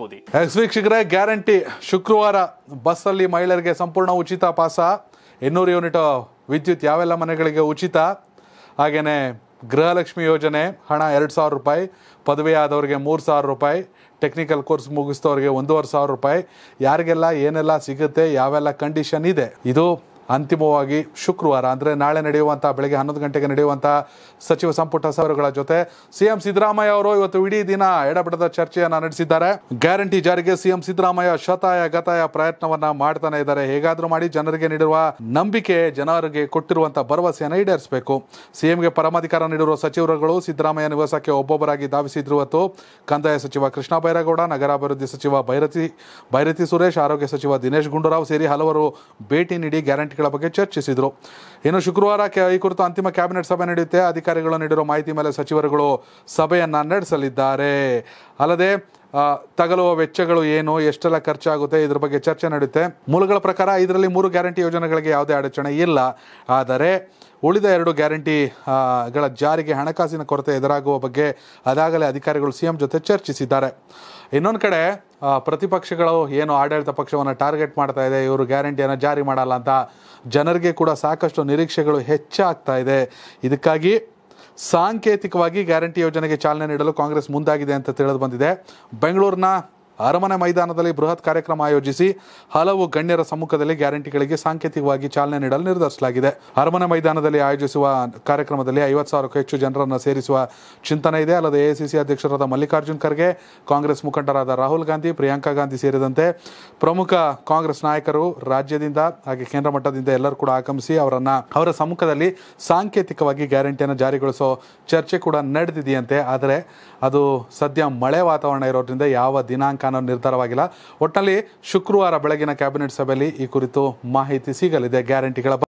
ಮೋದಿ ವೀಕ್ಷಕರೇ ಗ್ಯಾರಂಟಿ ಶುಕ್ರವಾರ ಬಸ್ಸಲ್ಲಿ ಮಹಿಳೆಯರಿಗೆ ಸಂಪೂರ್ಣ ಉಚಿತ ಪಾಸ ಇನ್ನೂರು ಯೂನಿಟ್ ವಿದ್ಯುತ್ ಯಾವೆಲ್ಲ ಮನೆಗಳಿಗೆ ಉಚಿತ ಹಾಗೇನೆ ಗೃಹಲಕ್ಷ್ಮಿ ಯೋಜನೆ ಹಣ ಎರಡು ಸಾವಿರ ರೂಪಾಯಿ ಪದವಿ ಆದವರಿಗೆ ಮೂರು ಸಾವಿರ ರೂಪಾಯಿ ಟೆಕ್ನಿಕಲ್ ಕೋರ್ಸ್ ಮುಗಿಸಿದವರಿಗೆ ಒಂದೂವರೆ ಸಾವಿರ ರೂಪಾಯಿ ಯಾರಿಗೆಲ್ಲ ಏನೆಲ್ಲ ಸಿಗುತ್ತೆ ಯಾವೆಲ್ಲ ಕಂಡೀಷನ್ ಇದೆ ಇದು ಅಂತಿಮವಾಗಿ ಶುಕ್ರವಾರ ಅಂದರೆ ನಾಳೆ ನಡೆಯುವಂಥ ಬೆಳಗ್ಗೆ ಹನ್ನೊಂದು ಗಂಟೆಗೆ ನಡೆಯುವಂಥ ಸಚಿವ ಸಂಪುಟ ಸವರುಗಳ ಜೊತೆ ಸಿಎಂ ಸಿದ್ದರಾಮಯ್ಯ ಅವರು ಇವತ್ತು ಇಡೀ ದಿನ ಎಡಬಿಡದ ಚರ್ಚೆಯನ್ನು ನಡೆಸಿದ್ದಾರೆ ಗ್ಯಾರಂಟಿ ಜಾರಿಗೆ ಸಿಎಂ ಸಿದ್ದರಾಮಯ್ಯ ಶತಾಯ ಗತಾಯ ಪ್ರಯತ್ನವನ್ನ ಮಾಡ್ತಾನೆ ಇದ್ದಾರೆ ಹೇಗಾದರೂ ಮಾಡಿ ಜನರಿಗೆ ನೀಡಿರುವ ನಂಬಿಕೆ ಜನರಿಗೆ ಕೊಟ್ಟಿರುವಂಥ ಭರವಸೆಯನ್ನು ಈಡೇರಿಸಬೇಕು ಸಿಎಂಗೆ ಪರಮಾಧಿಕಾರ ನೀಡಿರುವ ಸಚಿವರುಗಳು ಸಿದ್ದರಾಮಯ್ಯ ನಿವಾಸಕ್ಕೆ ಒಬ್ಬೊಬ್ಬರಾಗಿ ಧಾವಿಸಿದ್ರು ಇವತ್ತು ಕಂದಾಯ ಸಚಿವ ಕೃಷ್ಣ ಬೈರೇಗೌಡ ನಗರಾಭಿವೃದ್ಧಿ ಸಚಿವ ಭೈರತಿ ಭೈರತಿ ಸುರೇಶ್ ಆರೋಗ್ಯ ಸಚಿವ ದಿನೇಶ್ ಗುಂಡೂರಾವ್ ಸೇರಿ ಹಲವರು ಭೇಟಿ ನೀಡಿ ಗ್ಯಾರಂಟಿ ಬಗ್ಗೆ ಚರ್ಚಿಸಿದರು ಇನ್ನು ಶುಕ್ರವಾರ ಈ ಕುರಿತು ಅಂತಿಮ ಕ್ಯಾಬಿನೆಟ್ ಸಭೆ ನಡೆಯುತ್ತೆ ಅಧಿಕಾರಿಗಳು ನೀಡಿರುವ ಮಾಹಿತಿ ಮೇಲೆ ಸಚಿವರುಗಳು ಸಭೆಯನ್ನು ನಡೆಸಲಿದ್ದಾರೆ ಅಲ್ಲದೆ ತಗಲುವ ವೆಚ್ಚಗಳು ಏನು ಎಷ್ಟೆಲ್ಲ ಖರ್ಚಾಗುತ್ತೆ ಇದ್ರ ಬಗ್ಗೆ ಚರ್ಚೆ ನಡೆಯುತ್ತೆ ಮೂಲಗಳ ಪ್ರಕಾರ ಇದರಲ್ಲಿ ಮೂರು ಗ್ಯಾರಂಟಿ ಯೋಜನೆಗಳಿಗೆ ಯಾವುದೇ ಅಡಚಣೆ ಇಲ್ಲ ಆದರೆ ಉಳಿದ ಎರಡು ಗ್ಯಾರಂಟಿಗಳ ಜಾರಿಗೆ ಹಣಕಾಸಿನ ಕೊರತೆ ಎದುರಾಗುವ ಬಗ್ಗೆ ಅದಾಗಲೇ ಅಧಿಕಾರಿಗಳು ಸಿಎಂ ಜೊತೆ ಚರ್ಚಿಸಿದ್ದಾರೆ ಇನ್ನೊಂದು ಕಡೆ ಪ್ರತಿಪಕ್ಷಗಳು ಏನು ಆಡಳಿತ ಪಕ್ಷವನ್ನು ಟಾರ್ಗೆಟ್ ಮಾಡ್ತಾ ಇದೆ ಇವರು ಗ್ಯಾರಂಟಿಯನ್ನು ಜಾರಿ ಮಾಡಲ್ಲ ಅಂತ ಜನರಿಗೆ ಕೂಡ ಸಾಕಷ್ಟು ನಿರೀಕ್ಷೆಗಳು ಹೆಚ್ಚಾಗ್ತಾ ಇದೆ ಇದಕ್ಕಾಗಿ ಸಾಂಕೇತಿಕವಾಗಿ ಗ್ಯಾರಂಟಿ ಯೋಜನೆಗೆ ಚಾಲನೆ ನೀಡಲು ಕಾಂಗ್ರೆಸ್ ಮುಂದಾಗಿದೆ ಅಂತ ತಿಳಿದು ಬಂದಿದೆ ಬೆಂಗಳೂರಿನ ಅರಮನೆ ಮೈದಾನದಲ್ಲಿ ಬೃಹತ್ ಕಾರ್ಯಕ್ರಮ ಆಯೋಜಿಸಿ ಹಲವು ಗಣ್ಯರ ಸಮ್ಮುಖದಲ್ಲಿ ಗ್ಯಾರಂಟಿಗಳಿಗೆ ಸಾಂಕೇತಿಕವಾಗಿ ಚಾಲನೆ ನೀಡಲು ನಿರ್ಧರಿಸಲಾಗಿದೆ ಅರಮನೆ ಮೈದಾನದಲ್ಲಿ ಆಯೋಜಿಸುವ ಕಾರ್ಯಕ್ರಮದಲ್ಲಿ ಐವತ್ತು ಸಾವಿರಕ್ಕೂ ಹೆಚ್ಚು ಜನರನ್ನು ಸೇರಿಸುವ ಚಿಂತನೆ ಇದೆ ಅಲ್ಲದೆ ಎಐಸಿಸಿ ಅಧ್ಯಕ್ಷರಾದ ಮಲ್ಲಿಕಾರ್ಜುನ್ ಖರ್ಗೆ ಕಾಂಗ್ರೆಸ್ ಮುಖಂಡರಾದ ರಾಹುಲ್ ಗಾಂಧಿ ಪ್ರಿಯಾಂಕಾ ಗಾಂಧಿ ಸೇರಿದಂತೆ ಪ್ರಮುಖ ಕಾಂಗ್ರೆಸ್ ನಾಯಕರು ರಾಜ್ಯದಿಂದ ಹಾಗೆ ಕೇಂದ್ರ ಮಟ್ಟದಿಂದ ಎಲ್ಲರೂ ಕೂಡ ಆಗಮಿಸಿ ಅವರನ್ನ ಅವರ ಸಮ್ಮುಖದಲ್ಲಿ ಸಾಂಕೇತಿಕವಾಗಿ ಗ್ಯಾರಂಟಿಯನ್ನು ಜಾರಿಗೊಳಿಸೋ ಚರ್ಚೆ ಕೂಡ ನಡೆದಿದೆಯಂತೆ ಆದರೆ ಅದು ಸದ್ಯ ಮಳೆ ವಾತಾವರಣ ಇರೋದ್ರಿಂದ ಯಾವ ದಿನಾಂಕ ಅನ್ನೋ ನಿರ್ಧಾರವಾಗಿಲ್ಲ ಒಟ್ಟಿನಲ್ಲಿ ಶುಕ್ರವಾರ ಬೆಳಗಿನ ಕ್ಯಾಬಿನೆಟ್ ಸಭೆಯಲ್ಲಿ ಈ ಕುರಿತು ಮಾಹಿತಿ ಸಿಗಲಿದೆ ಗ್ಯಾರಂಟಿಗಳ